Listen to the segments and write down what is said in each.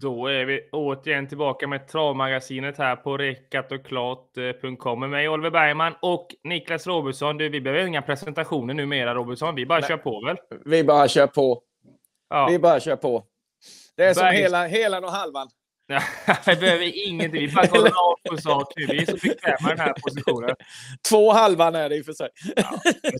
Då är vi återigen tillbaka med travmagasinet här på rekatochklart.com med mig Oliver Bergman och Niklas Robertsson. Du, vi behöver inga presentationer numera Robertsson. Vi bara Nej. kör på väl? Vi bara kör på. Ja. Vi bara kör på. Det är som Berg... hela, helan och halvan. vi behöver ingenting. Vi bara kollar av på sak nu. Vi är så bekväma i den här positionen. Två halvan är det i och för sig. ja,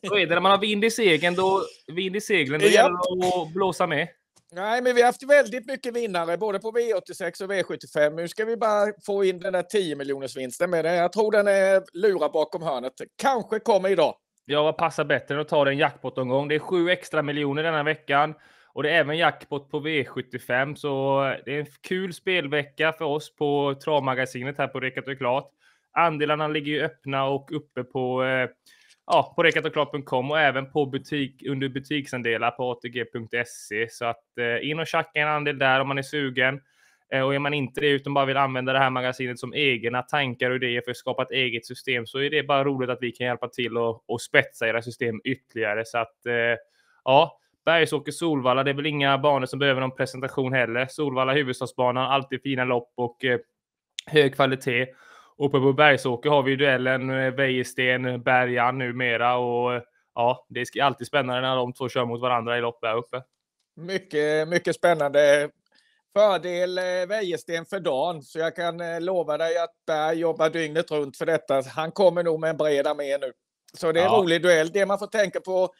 så är det. När man har vind i seglen, då, vind i seglen, då gäller det att blåsa med. Nej, men vi har haft väldigt mycket vinnare både på V86 och V75. Nu ska vi bara få in den där 10 miljoners vinsten med det. Jag tror den är lurad bakom hörnet. Kanske kommer idag. Ja, vad passar bättre än att ta den jackpot någon gång? Det är sju extra miljoner denna veckan och det är även jackpot på V75, så det är en kul spelvecka för oss på travmagasinet här på Rekat och Klart. Andelarna ligger ju öppna och uppe på eh, ja, på rekatoklart.com och även på butik, under butiksandelar på atg.se. Så att eh, in och tjacka en andel där om man är sugen. Eh, och är man inte det utan bara vill använda det här magasinet som egna tankar och idéer för att skapa ett eget system så är det bara roligt att vi kan hjälpa till och, och spetsa era system ytterligare. Så att eh, ja, Bergsåker, Solvalla, det är väl inga banor som behöver någon presentation heller. Solvalla, huvudstadsbanan, alltid fina lopp och eh, hög kvalitet. Uppe på Bergsåker har vi duellen Wejersten, Bergan numera och ja, det är alltid spännande när de två kör mot varandra i lopp där uppe. Mycket, mycket spännande. Fördel eh, Wejersten för dagen, så jag kan eh, lova dig att Berg jobbar dygnet runt för detta. Han kommer nog med en bred armé nu. Så det är en ja. rolig duell. Det man får tänka på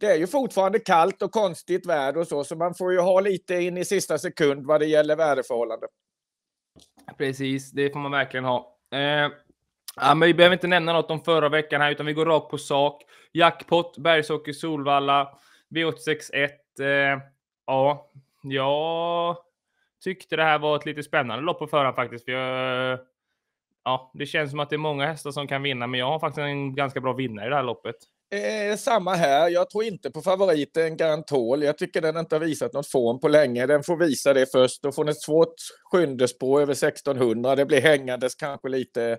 det är ju fortfarande kallt och konstigt väder och så, så man får ju ha lite in i sista sekund vad det gäller väderförhållanden. Precis, det får man verkligen ha. Eh, ja, men vi behöver inte nämna något om förra veckan här, utan vi går rakt på sak. Jackpot, Bergsåker, Solvalla, V861. Eh, ja, jag tyckte det här var ett lite spännande lopp på förhand faktiskt. För jag, ja, det känns som att det är många hästar som kan vinna, men jag har faktiskt en ganska bra vinnare i det här loppet. Eh, samma här. Jag tror inte på favoriten Garantol. Jag tycker den inte har visat någon form på länge. Den får visa det först. Då får den ett svårt skyndespår över 1600. Det blir hängandes kanske lite.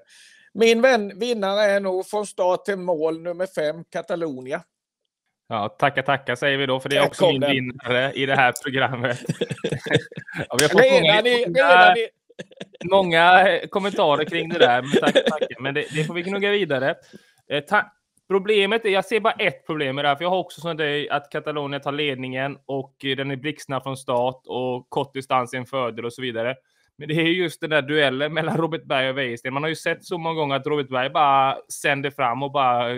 Min vän, vinnare är nog från start till mål nummer fem, Catalonia. Ja, tacka tacka säger vi då, för det är eh, också min den. vinnare i det här programmet. ja, vi har fått många, i, redan många kommentarer kring det där, men, tack, tack. men det, det får vi gnugga vidare. Eh, ta Problemet är, jag ser bara ett problem med det här, för jag har också som dig att Katalonien tar ledningen och eh, den är blixtsnabb från start och kort distans är en fördel och så vidare. Men det är just den där duellen mellan Robert Berg och Wäjersten. Man har ju sett så många gånger att Robert Berg bara sänder fram och bara eh,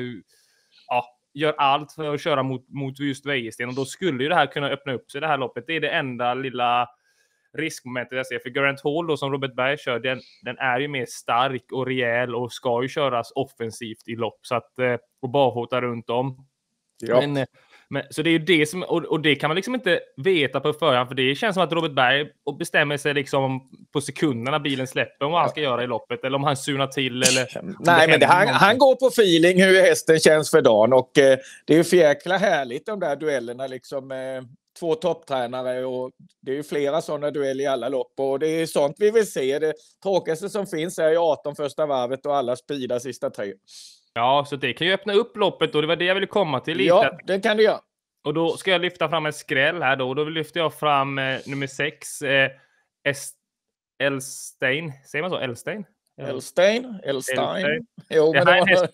ja, gör allt för att köra mot, mot just Wäjersten och då skulle ju det här kunna öppna upp sig det här loppet. Det är det enda lilla riskmomentet jag ser. För Grant Hall då, som Robert Berg kör, den, den, är ju mer stark och rejäl och ska ju köras offensivt i lopp. Så att, eh, och barfota runt om. Ja. Men, eh, men, så det är ju det som, och, och, det kan man liksom inte veta på förhand, för det känns som att Robert Berg bestämmer sig liksom på sekunderna bilen släpper om vad han ska göra i loppet, eller om han surnar till. Eller Nej, det men det, han, han, går på feeling hur hästen känns för dagen och eh, det är ju för jäkla härligt de där duellerna liksom. Eh, två topptränare och det är ju flera sådana dueller i alla lopp och det är sånt vi vill se. Det tråkigaste som finns är ju 18 första varvet och alla speedar sista tre. Ja, så det kan ju öppna upp loppet och det var det jag ville komma till. Lite. Ja, det kan det göra. Och då ska jag lyfta fram en skräll här då. och Då lyfter jag fram eh, nummer sex, eh, Elstein. Säger man så? Elstein? Elstein? Elstein? Jo, det, här häst,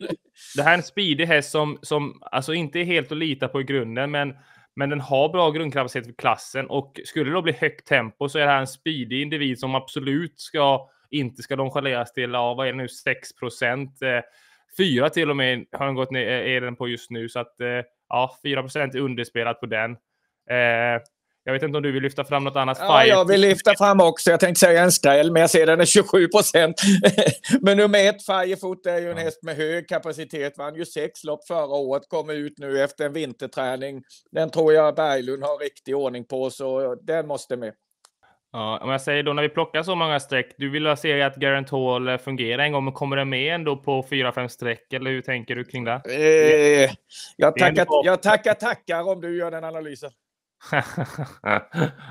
det här är en speedig häst som, som alltså inte är helt att lita på i grunden, men men den har bra grundkapacitet för klassen och skulle det då bli högt tempo så är det här en speedig individ som absolut ska inte ska nonchaleras till, ja, vad är det nu, 6 procent? Eh, 4 till och med har den gått ner, eh, är den på just nu, så att eh, ja, 4 procent är underspelat på den. Eh, jag vet inte om du vill lyfta fram något annat? Ja, jag vill lyfta fram också. Jag tänkte säga en skräll, men jag ser den är 27 procent. men nummer ett, Firefoot, är ju en häst med hög kapacitet. Vann ju sex lopp förra året, kom ut nu efter en vinterträning. Den tror jag Berglund har riktig ordning på, så den måste med. Ja, om jag säger då när vi plockar så många streck, du vill se att Garant Hall eh, fungerar en gång, men kommer den med ändå på fyra, fem streck eller hur tänker du kring det? Eh, jag, tackar, jag tackar tackar om du gör den analysen.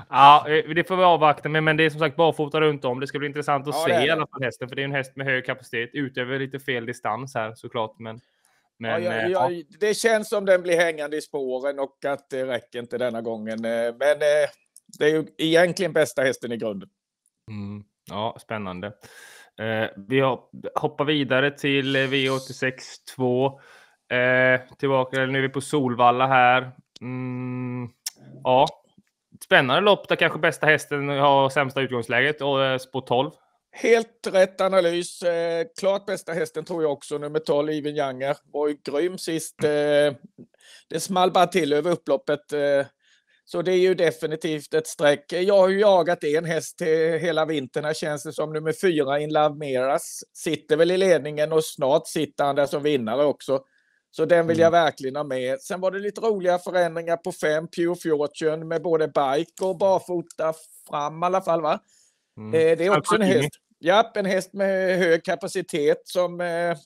ja, eh, det får vi avvakta med, men det är som sagt barfota runt om. Det ska bli intressant att ja, se i alla fall hästen, för det är en häst med hög kapacitet. Utöver lite fel distans här såklart, men... men eh, ja, jag, jag, ja. Det känns som den blir hängande i spåren och att det räcker inte denna gången. Eh, men det är ju egentligen bästa hästen i grunden. Mm, ja, spännande. Vi hoppar vidare till V86 2. Tillbaka, nu är vi på Solvalla här. Mm. Ja, spännande lopp där kanske bästa hästen har sämsta utgångsläget och eh, spår 12. Helt rätt analys. Eh, klart bästa hästen tror jag också, nummer 12, Even Younger. Var ju grym sist. Eh, det small bara till över upploppet. så det är ju definitivt ett streck. Jag har ju jagat en häst hela vintern här känns det som. Nummer fyra, Inlav Meras, sitter väl i ledningen och snart sitter han där som vinnare också. Så den vill jag mm. verkligen ha med. Sen var det lite roliga förändringar på 5, Pure Fortune med både bike och barfota fram i alla fall. Va? Mm. Eh, det är också en häst. Japp, en häst med hög kapacitet som eh,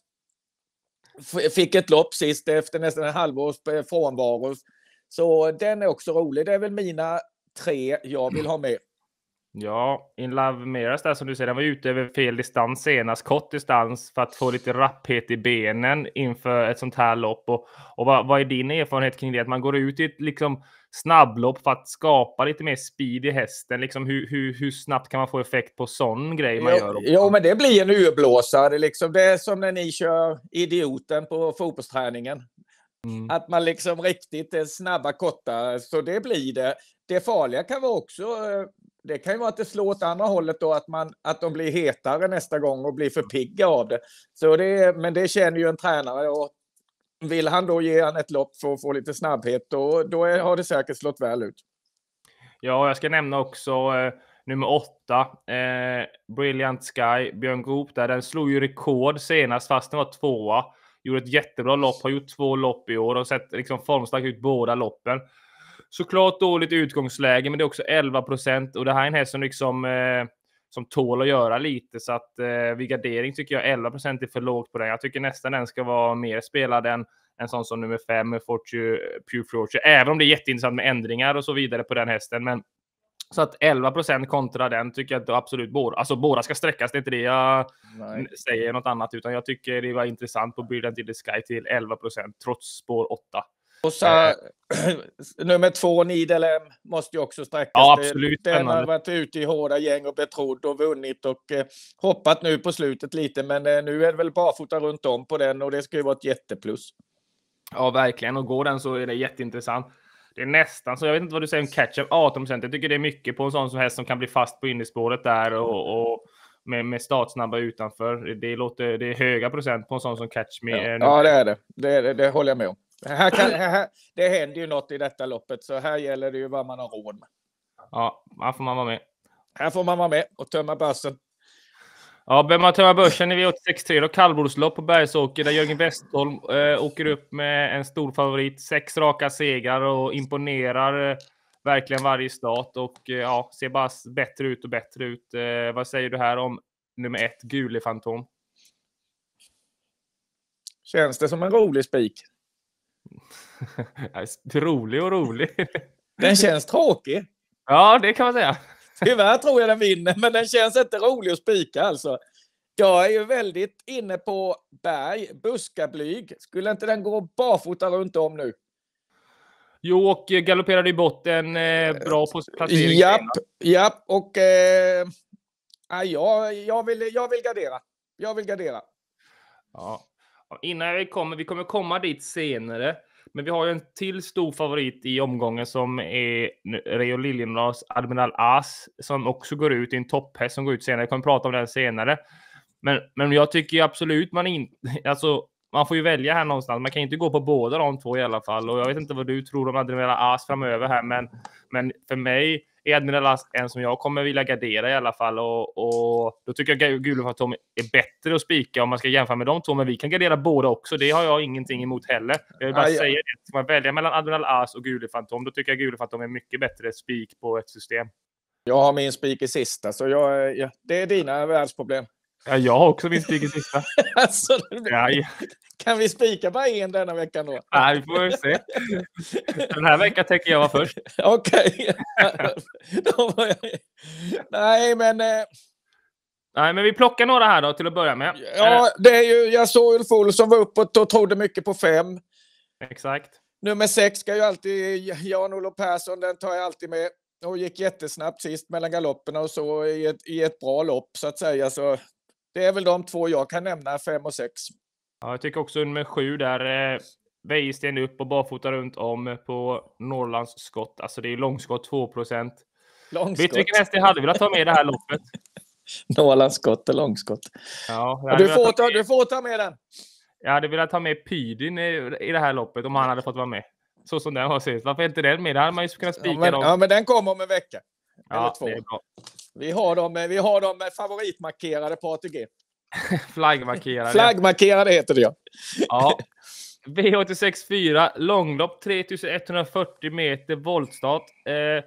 fick ett lopp sist efter nästan en halvårs eh, frånvaro. Så den är också rolig. Det är väl mina tre jag vill ha med. Ja, In Love Miras där som du säger, den var ute över fel distans senast, kort distans för att få lite rapphet i benen inför ett sånt här lopp. Och, och vad, vad, är din erfarenhet kring det? Att man går ut i ett liksom, snabblopp för att skapa lite mer speed i hästen? Liksom, hur, hur, hur snabbt kan man få effekt på sån grej man jo, gör? Också? Jo, men det blir en urblåsare. Liksom. Det är som när ni kör idioten på fotbollsträningen. Mm. Att man liksom riktigt är eh, snabba, korta, så det blir det. Det farliga kan vara också eh, det kan ju vara att det slår åt andra hållet då, att, man, att de blir hetare nästa gång och blir för mm. pigga av det. Så det men det känner ju en tränare. Och vill han då ge han ett lopp för att få lite snabbhet, då, då är, har det säkert slått väl ut. Ja, jag ska nämna också eh, nummer åtta, eh, Brilliant Sky, Björn Goop där. Den slog ju rekord senast, fast den var tvåa. Gjorde ett jättebra lopp, har gjort två lopp i år och sett liksom formstark ut båda loppen. Såklart dåligt utgångsläge, men det är också 11 procent och det här är en häst som liksom eh, som tål att göra lite så att eh, vid gardering tycker jag 11 procent är för lågt på den. Jag tycker nästan den ska vara mer spelad än en sån som nummer fem, Fortune, Pure Fortune, även om det är jätteintressant med ändringar och så vidare på den hästen. Men så att 11 procent kontra den tycker jag inte absolut båda. Alltså båda ska sträckas. Det är inte det jag Nej. säger något annat, utan jag tycker det var intressant på bilden till the Sky till 11 procent trots spår 8. Och så, äh. nummer två, Nidelem, måste ju också sträckas. Ja, absolut. Den har varit ute i hårda gäng och betrodd och vunnit och eh, hoppat nu på slutet lite. Men eh, nu är det väl barfota runt om på den och det ska ju vara ett jätteplus. Ja, verkligen. Och går den så är det jätteintressant. Det är nästan så. Jag vet inte vad du säger om catch-up. 18 procent. Jag tycker det är mycket på en sån som häst som kan bli fast på innerspåret där och, och med, med startsnabba utanför. Det, låter, det är höga procent på en sån som catch me. Ja, ja det är det. Det, det. det håller jag med om. Här kan, här, det händer ju något i detta loppet, så här gäller det ju vad man har råd med. Ja, här får man vara med. Här får man vara med och tömma börsen. Ja, behöver man tömma börsen i V863 då? Kallblodslopp på Bergsåker där Jörgen Westholm eh, åker upp med en stor favorit. Sex raka segrar och imponerar eh, verkligen varje start och eh, ja, ser bara bättre ut och bättre ut. Eh, vad säger du här om nummer ett, Gule Fantom? Känns det som en rolig spik? rolig och rolig. Den känns tråkig. Ja, det kan man säga. Tyvärr tror jag den vinner, men den känns inte rolig att spika alltså. Jag är ju väldigt inne på berg, buskablyg. Skulle inte den gå barfota runt om nu? Jo, och galopperade i botten. Eh, bra placering. Japp, japp. Och eh, jag, jag, vill, jag vill gardera. Jag vill gardera. Ja. Innan vi kommer, vi kommer komma dit senare. Men vi har ju en till stor favorit i omgången som är Rio Liljemarks Admiral As som också går ut i en topphäst som går ut senare. Jag kommer prata om den senare. Men, men jag tycker absolut man inte... Alltså, man får ju välja här någonstans. Man kan inte gå på båda de två i alla fall. Och jag vet inte vad du tror om Admiral As framöver här, men, men för mig i är en som jag kommer vilja gardera i alla fall. Och, och då tycker jag Gulov och är bättre att spika om man ska jämföra med de två. Men vi kan gardera båda också. Det har jag ingenting emot heller. Jag vill bara Aj, säga det. Ska man välja mellan Admiral As och Gulov Tom, då tycker jag Gulov Tom är mycket bättre spik på ett system. Jag har min spik i sista, så jag, ja, det är dina världsproblem. Ja, jag har också min spik i sista. alltså, blir... Kan vi spika bara en denna veckan då? Nej, vi får se. Den här veckan tänker jag vara först. Okej. Jag... Nej, men... Eh... Nej, men vi plockar några här då till att börja med. Ja, det är ju, jag såg Ulf Olsson var uppåt och trodde mycket på fem. Exakt. Nummer sex ska ju alltid Jan-Olof Persson, den tar jag alltid med. Och gick jättesnabbt sist mellan galopperna och så i ett, i ett bra lopp så att säga. Så det är väl de två jag kan nämna, fem och sex. Ja, jag tycker också nummer sju där. Eh, Wäjersten upp och barfota runt om på Norrlands skott. Alltså det är långskott 2 procent. Långskott. Vet du vilken häst jag hade velat ta med i det här loppet? Norrlandsskott och långskott. Ja, du, får ta, med... du får ta med den. Jag hade velat ta med Pydin i, i det här loppet om han hade fått vara med. Så som den var sist. Varför är inte den med? Det hade man ju kunnat spika. Ja, ja, men den kommer om en vecka. Eller ja, två. Vi har dem, vi har dem favoritmarkerade på ATG. Flaggmarkerade. Flaggmarkerade heter det, ja. ja. V86 4, långlopp 3140 meter voltstart. Eh,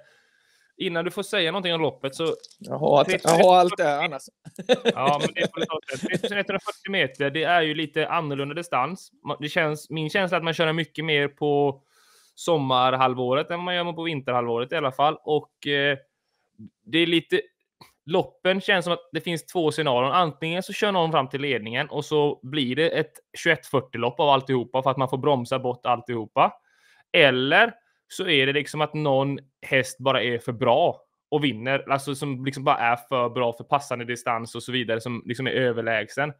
innan du får säga någonting om loppet så... Jag har, 3, jag har allt det här annars. ja, men det får 3140 meter, det är ju lite annorlunda distans. Det känns, min känsla är att man kör mycket mer på sommarhalvåret än man gör på vinterhalvåret i alla fall. Och eh, det är lite loppen känns som att det finns två scenarion. Antingen så kör någon fram till ledningen och så blir det ett 2140 lopp av alltihopa för att man får bromsa bort alltihopa. Eller så är det liksom att någon häst bara är för bra och vinner, alltså som liksom bara är för bra för passande distans och så vidare som liksom är överlägsen.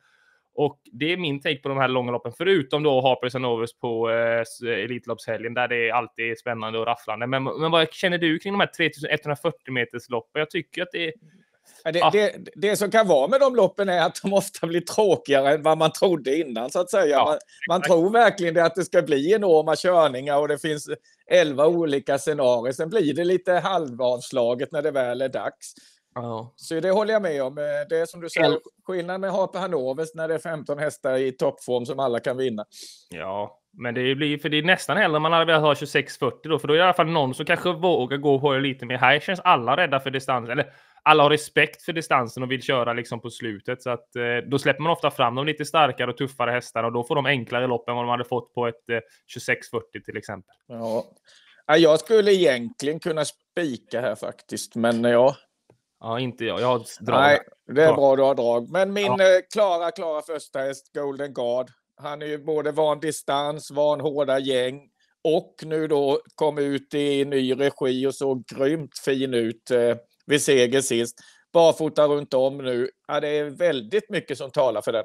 Och det är min take på de här långa loppen, förutom då Harpers and Overs på eh, Elitloppshelgen där det alltid är spännande och rafflande. Men, men vad känner du kring de här 3140 meters loppen? Jag tycker att det är det, ah. det, det, som kan vara med de loppen är att de ofta blir tråkigare än vad man trodde innan så att säga. Ja, man, man tror verkligen det att det ska bli enorma körningar och det finns elva olika scenarier. Sen blir det lite halvavslaget när det väl är dags. Ja. Så det håller jag med om. Eh, det är som du säger, skillnad med Harpe Hanovers när det är 15 hästar i toppform som alla kan vinna. Ja, men det blir för det är nästan hellre man hade velat ha 26-40 då, för då är det i alla fall någon som kanske vågar gå på lite mer. Här känns alla rädda för distans, eller alla har respekt för distansen och vill köra liksom på slutet. Så att, eh, då släpper man ofta fram de lite starkare och tuffare hästarna och då får de enklare lopp än vad de hade fått på ett eh, 26-40 till exempel. Ja. Jag skulle egentligen kunna spika här faktiskt, men ja. Ja, inte jag. Jag har drag. Nej, det är bra du har drag. Men min ja. Eh, klara, klara första häst, Golden Guard. Han är ju både van distans, van hårda gäng och nu då kom ut i ny regi och såg grymt fin ut. Eh, vid seger sist. Barfota runt om nu. Ja, det är väldigt mycket som talar för den.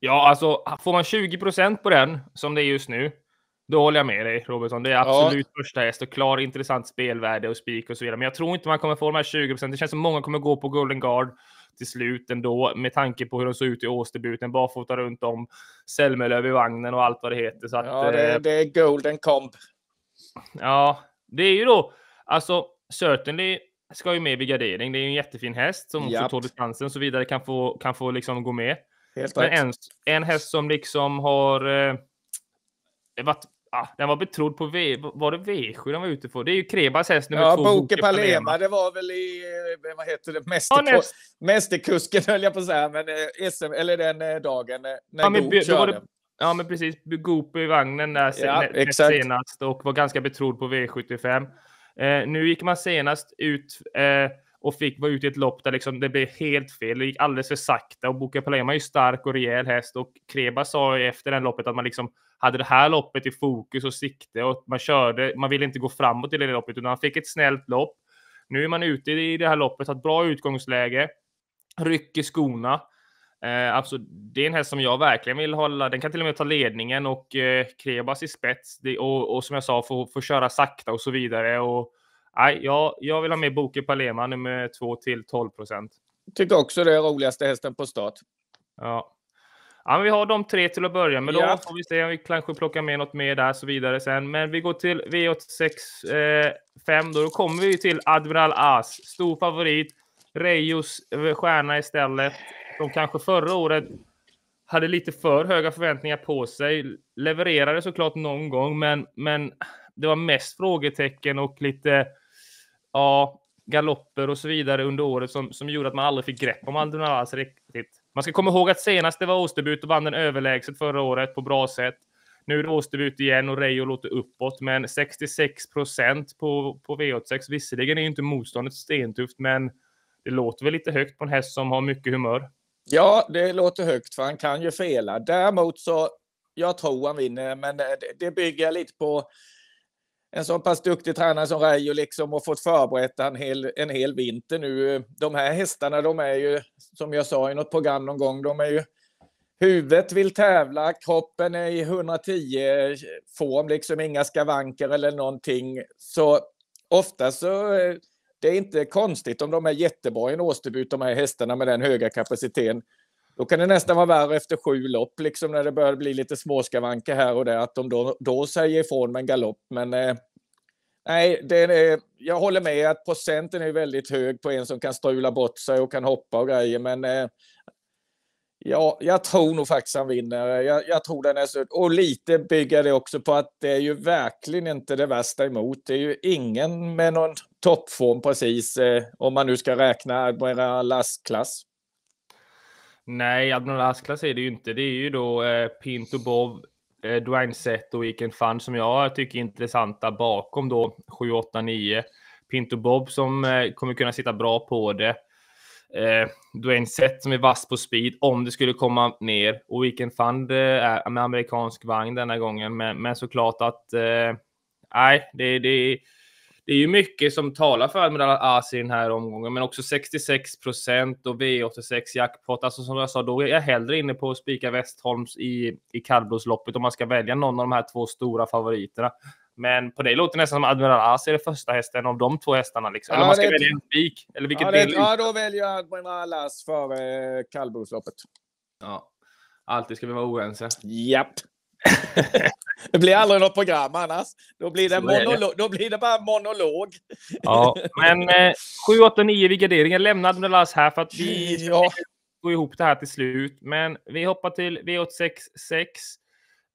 Ja, alltså får man 20 procent på den som det är just nu, då håller jag med dig Robertson. Det är absolut ja. första häst och klar intressant spelvärde och spik och så vidare. Men jag tror inte man kommer få de här 20 procenten. Det känns som många kommer gå på Golden Guard till slut ändå med tanke på hur de såg ut i Åsdebuten. Barfota runt om, Selmelöv i vagnen och allt vad det heter. Så att, det, är, eh, det är Golden Comp. Ja, det är ju då alltså certainly ska ju med vid gardering. Det är ju en jättefin häst som också tog distansen och så vidare kan få, kan få liksom gå med. Helt Men en, en häst som liksom har eh, varit Ah, den var betrodd på v, var det V7 den var ute på? Det är ju Krebas häst nummer ja, två. Ja, Boke Palema. Det var väl i, eh, vad heter det, mästerko, ja, mästerkusken höll jag på att säga, men eh, SM, eller den eh, dagen när ja, men, Goop körde. Det, ja, men precis. Goop i vagnen där ja, senast och var ganska betrodd på V75. Eh, nu gick man senast ut eh, och fick vara ute i ett lopp där liksom det blev helt fel. Det gick alldeles för sakta och Boka Palema är ju stark och rejäl häst och Kreba sa efter det loppet att man liksom hade det här loppet i fokus och sikte och man körde. Man ville inte gå framåt i det loppet utan han fick ett snällt lopp. Nu är man ute i det här loppet, har ett bra utgångsläge, rycker skorna. Eh, absolut. Alltså, det är en häst som jag verkligen vill hålla. Den kan till och med ta ledningen och eh, Krebas i spets. Det, och, och, som jag sa, få, få köra sakta och så vidare. Och, nej, jag, jag vill ha med Boke Palema nummer 2 till 12 procent. Tyckte också det är roligaste hästen på start. Ja. Ja, vi har de tre till att börja med. Då ja. får vi se om vi kanske plockar med något mer där så vidare sen. Men vi går till V86 eh, 5 då. Då kommer vi till Admiral As, stor favorit. Rejos eh, stjärna istället. De kanske förra året hade lite för höga förväntningar på sig. Levererade såklart någon gång, men, men det var mest frågetecken och lite ja, galopper och så vidare under året som, som gjorde att man aldrig fick grepp om Aldun alls riktigt. Man ska komma ihåg att senast det var årsdebut och vann den överlägset förra året på bra sätt. Nu är det årsdebut igen och Reijo låter uppåt, men 66 procent på, på V86. Visserligen är inte motståndet stentufft, men det låter väl lite högt på en häst som har mycket humör. Ja, det låter högt för han kan ju fela. Däremot så, jag tror han vinner, men eh, det bygger jag lite på en så pass duktig tränare som Rayo, liksom och fått förberett en hel, en hel vinter nu. De här hästarna, de är ju, som jag sa i något program någon gång, de är ju Huvudet vill tävla, kroppen är i 110 eh, form, liksom inga skavanker eller någonting. Så ofta så eh, det är inte konstigt om de är jättebra i en årsdebut, de här hästarna med den höga kapaciteten. Då kan det nästan vara värre efter sju lopp, liksom när det börjar bli lite småskavanker här och där, att de då, då säger ifrån med en galopp. Men eh, nej, det är, jag håller med att procenten är väldigt hög på en som kan strula bort sig och kan hoppa och grejer, men eh, Ja, jag tror nog faktiskt han vinner. Jag, jag tror den är slut. Och lite bygger det också på att det är ju verkligen inte det värsta emot. Det är ju ingen med någon toppform precis, eh, om man nu ska räkna Admiral Asklass? Nej, Admiral Asklass är det ju inte. Det är ju då eh, Pinto Bov, eh, Dwayne Sett och Iken Fund som jag tycker är intressanta bakom då 7, 8, 9. Pinto Bob som eh, kommer kunna sitta bra på det. Eh, Dwayne Sett som är vass på speed om det skulle komma ner. Och Weekend Fund eh, med amerikansk vagn denna gången. Men, men såklart att... Eh, nej, det, är det är ju mycket som talar för Admiral Asi i den här omgången, men också 66 procent och V86 jackpot. Alltså som jag sa, då är jag hellre inne på att spika Westholms i, i kallblodsloppet om man ska välja någon av de här två stora favoriterna. Men på dig låter det nästan som Admiral Asi är den första hästen av de två hästarna. Liksom. Ja, eller man ska välja en spik. Eller vilket ja, ja, då väljer jag Admiral As före eh, kallblodsloppet. Ja. Alltid ska vi vara oense. Japp. Yep det blir aldrig något program annars. Då blir det, monolo- då blir det bara monolog. ja, men eh, 7, 8, 9 vid garderingen lämnade Melas här för att vi ja. går ihop det här till slut. Men vi hoppar till V86 6.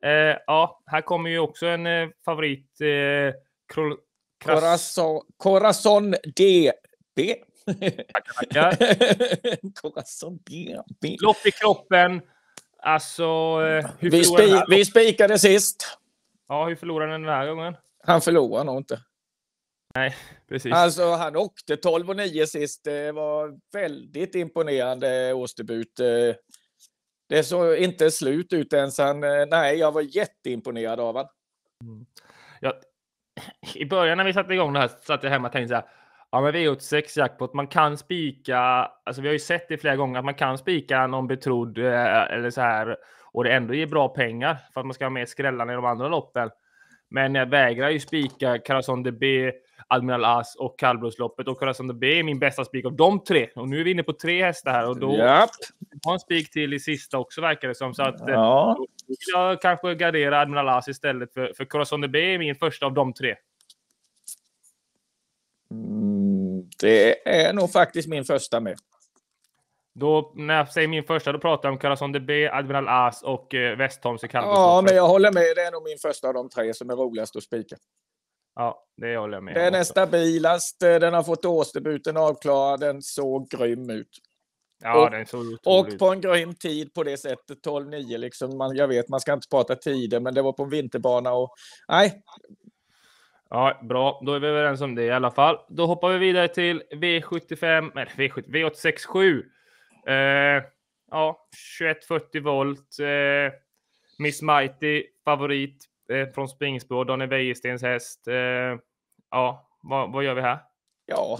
Eh, ja, här kommer ju också en eh, favorit. Eh, Krol- Corazon, Corazon DB. Tackar, tackar. Corazon DB. Lopp i kroppen. Alltså, eh, vi, vi spikade sist. Ja, hur förlorade han den här gången? Han förlorade nog inte. Nej, precis. Alltså, han åkte 12 och 9 sist. Det var väldigt imponerande årsdebut. Eh, det såg inte slut ut ens. Han, eh, nej, jag var jätteimponerad av honom. Mm. Ja, I början när vi satte igång det här satt jag hemma och tänkte så här. Ja, men V86 jackpot. Man kan spika, alltså vi har ju sett det flera gånger, att man kan spika någon betrodd eh, eller så här och det ändå ger bra pengar för att man ska ha med skrällarna i de andra loppen. Men jag vägrar ju spika Carazon de B, Admiral As och kallblodsloppet och Carazon de B är min bästa spik av de tre. Och nu är vi inne på tre hästar här och då yep. har en spik till i sista också verkar det som. Så att eh, ja. jag kanske garderar Admiral As istället för, för Carazon de B är min första av de tre. Det är nog faktiskt min första med. Då, när jag säger min första, då pratar jag om de B, Admiral As och eh, Westholms i Kalmar. Ja, men jag håller med. Det är nog min första av de tre som är roligast att spika. Ja, det håller jag med Den är stabilast, eh, den har fått årsdebuten avklarad, den såg grym ut. Ja, och, den såg otroligt Och på en grym tid på det sättet, 12-9 liksom. Man, jag vet, man ska inte prata tider, men det var på en vinterbana och nej, Ja, bra. Då är vi överens om det i alla fall. Då hoppar vi vidare till V75, eller V70, V86 Eh, ja, 2140 volt. Eh, Miss Mighty, favorit eh, från springspår. Daniel Wäjerstens häst. Eh, ja, vad, vad, gör vi här? Ja,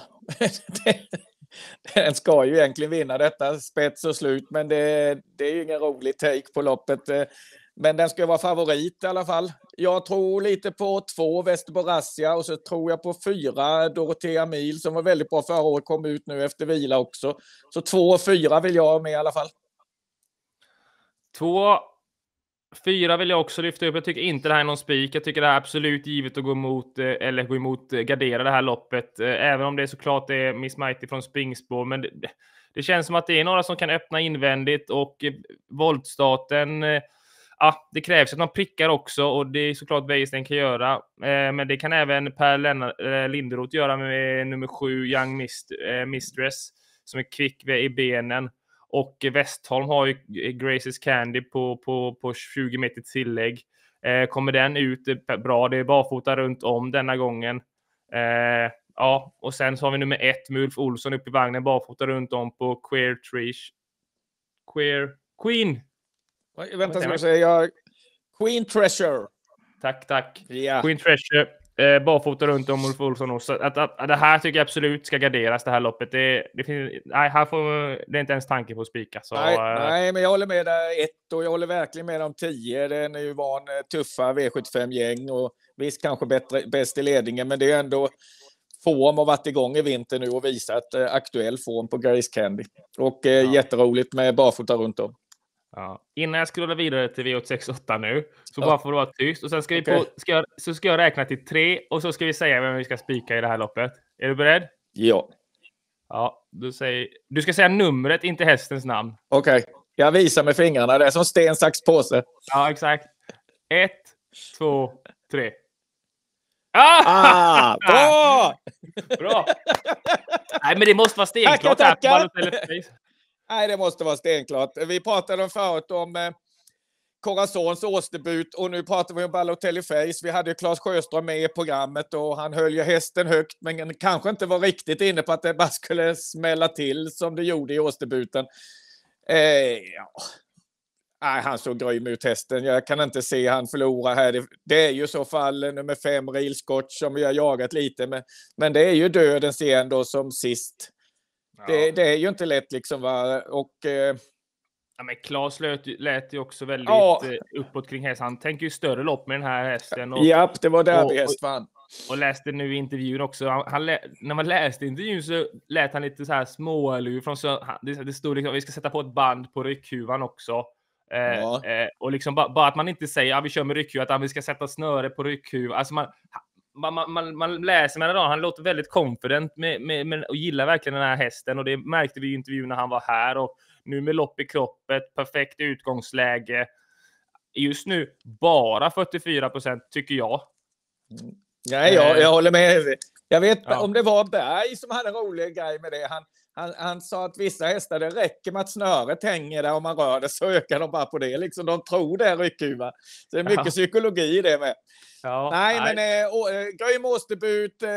den ska ju egentligen vinna detta spets och slut, men det, det är ju ingen rolig take på loppet. Eh, men den ska vara favorit i alla fall. Jag tror lite på två Västerbo och så tror jag på fyra Dorotea Mil som var väldigt bra förra året, kom ut nu efter vila också. Så två och fyra vill jag ha med i alla fall. Två, fyra vill jag också lyfta upp. Jag tycker inte det här är någon spik. Jag tycker det är absolut givet att gå emot eh, eller gå emot eh, gardera det här loppet, eh, även om det är såklart det är Miss Mighty från springspår. Men det, det känns som att det är några som kan öppna invändigt och voltstarten ja, det krävs att man prickar också och det är såklart Wäjersten kan göra. Eh, men det kan även Per Lennar, eh, Linderoth göra med nummer sju, Young Mist, eh, Mistress, som är kvick i benen. Och Westholm har ju eh, Graces Candy på, på, på 20 meter tillägg. Eh, kommer den ut eh, bra? Det är barfota runt om denna gången. ja, och sen så har vi nummer ett med Ulf Olsson upp i vagnen, barfota runt om på Queer Trish. Queer Queen Vänta, ska jag säga Queen Treasure. Tack, tack. Yeah. Queen Treasure. Eh, barfota runt om Ulf Olsson också. Att, att, att, det här tycker jag absolut ska garderas det här loppet. Det, det finns, nej, här får, det är inte ens tanke på att spika. Så, nej, äh... nej, men jag håller med där ett och jag håller verkligen med om tio. Den är ju van eh, tuffa V75-gäng och visst kanske bättre, bäst i ledningen, men det är ändå form och varit igång i vinter nu och visat eh, aktuell form på Grace Candy. Och eh, ja. jätteroligt med barfota runt om. Ja. Innan jag scrollar vidare till V868 nu, så ja. bara får du vara tyst. Och sen ska, vi på, ska jag, så ska jag räkna till tre och så ska vi säga vem vi ska spika i det här loppet. Är du beredd? Ja. Ja, du, säger, du ska säga numret, inte hästens namn. Okej. Okay. Jag visar med fingrarna. Det är som sten, sax, påse. Ja, exakt. Ett, två, tre. Ah! ah bra! bra! Nej, men det måste vara stenklart. Tackar, tackar! Nej, det måste vara stenklart. Vi pratade förut om eh, Corazons årsdebut och nu pratar vi om Balotelli Face. Vi hade ju Claes Sjöström med i programmet och han höll ju hästen högt men kanske inte var riktigt inne på att det bara skulle smälla till som det gjorde i årsdebuten. Eh, ja. Nej, han såg grym ut hästen. Jag kan inte se han förlora här. Det, är ju så fall nummer fem, Real Scotch, som vi har jagat lite. med. men det är ju dödens igen då som sist Ja. Det, är ju inte lätt liksom. Va? Och, eh... Ja, men Klas lät, lät ju också väldigt ja. Eh, uppåt kring hästen. Han tänker ju större lopp med den här hästen. Och, ja, det var där häst vann. Och läste nu intervjun också. Han, han lä, när man läste intervjun så lät han lite så här smålur. Från, det, det stod liksom vi ska sätta på ett band på ryckhuvan också. Eh, ja. eh, och liksom bara, bara, att man inte säger att ah, vi kör med ryckhuvan, utan vi ska sätta snöre på ryckhuvan. Alltså man, man, man, man läser mellan dagarna, han låter väldigt confident med, med, med, och gillar verkligen den här hästen och det märkte vi i intervjun när han var här och nu med lopp i kroppet, perfekt utgångsläge. Just nu bara 44 procent tycker jag. Nej, mm. jag, jag eh. håller med. Jag vet ja. om det var Berg som hade en rolig grej med det. Han, han, han, sa att vissa hästar, det räcker med att snöret hänger där och man rör det så ökar de bara på det. Liksom, de tror det är ryckhuva. det är mycket ja. psykologi i det med. Ja, nej, nej, men eh, å, eh, grym årsdebut, eh,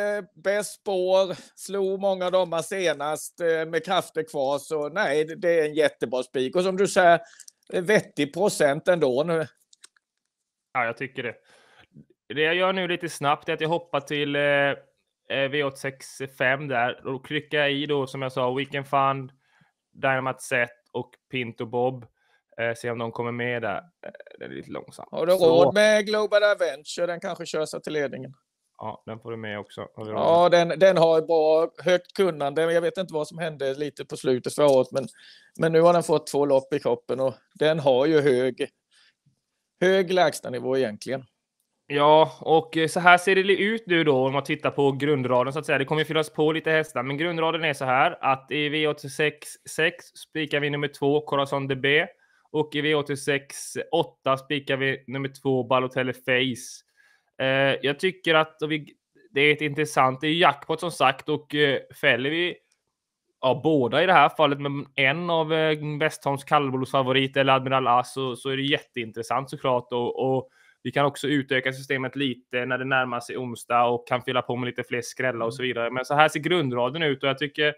bäst spår, slog många av dem senast eh, med krafter kvar. Så nej, det, det är en jättebra spik. Och som du säger, eh, vettig procent ändå nu. Ja, jag tycker det. Det jag gör nu lite snabbt är att jag hoppar till eh, Eh, V865 där. Och klicka i då som jag sa Weekend Fund, Dynamite Set och Pinto Bob. Eh, se om de kommer med där. Eh, det är lite långsamt. Har du råd med Global Adventure? Den kanske kör sig till ledningen. Ja, den får du med också. Du ja, den, den har bra, högt kunnande. Jag vet inte vad som hände lite på slutet förra året, men, men nu har den fått två lopp i kroppen och den har ju hög, hög lägstanivå egentligen. Ja, och eh, så här ser det ut nu då om man tittar på grundraden så att säga. Det kommer ju fyllas på lite hästar, men grundraden är så här att i V86 6 spikar vi nummer 2 Corazon DB och i V86 8 spikar vi nummer 2 Balotelli Face. Eh, jag tycker att vi, det är ett intressant, det är jackpot som sagt och eh, fäller vi ja, båda i det här fallet med en av eh, Westholms kallblodsfavoriter eller Admiral As så, så, är det jätteintressant såklart och, och vi kan också utöka systemet lite när det närmar sig onsdag och kan fylla på med lite fler skrällar och så mm. vidare. Men så här ser grundraden ut och jag tycker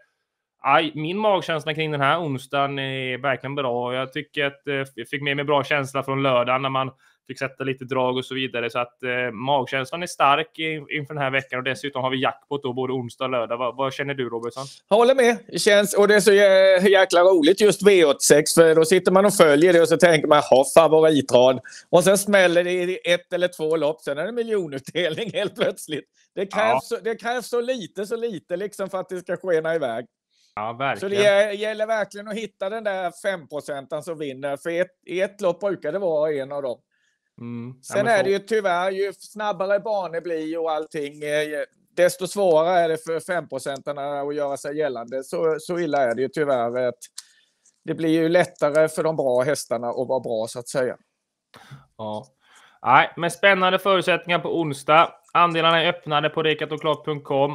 aj, min magkänsla kring den här onsdagen är verkligen bra. Jag tycker att jag eh, fick med mig bra känsla från lördagen när man fick sätta lite drag och så vidare. Så att eh, magkänslan är stark inför den här veckan och dessutom har vi jackpot då både onsdag och lördag. Vad, vad känner du Robertson? håller med. Det känns, och det är så jäkla roligt just V86 för då sitter man och följer det och så tänker man ha favoritrad. Och sen smäller det i ett eller två lopp, sen är det miljonutdelning helt plötsligt. Det krävs, ja. det krävs så lite, så lite liksom för att det ska skena iväg. Ja, så det gäller verkligen att hitta den där 5 som vinner. För ett, i ett lopp brukar det vara en av dem. Mm. Sen ja, är det ju tyvärr, ju snabbare banor blir och allting, eh, desto svårare är det för femprocentarna att göra sig gällande. Så, så illa är det ju tyvärr. Att det blir ju lättare för de bra hästarna att vara bra så att säga. Ja. Nej, men spännande förutsättningar på onsdag. Andelarna är öppnade på rekatochklart.com.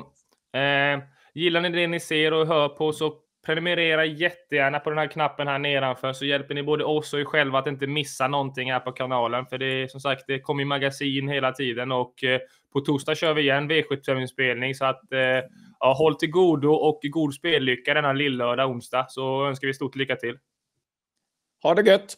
Eh, gillar ni det ni ser och hör på så Prenumerera jättegärna på den här knappen här nedanför så hjälper ni både oss och er själva att inte missa någonting här på kanalen. För det är som sagt, det kommer magasin hela tiden och eh, på torsdag kör vi igen V75-inspelning. Så att eh, ja, håll till godo och god spellycka denna lillördag onsdag så önskar vi stort lycka till. Ha det gött!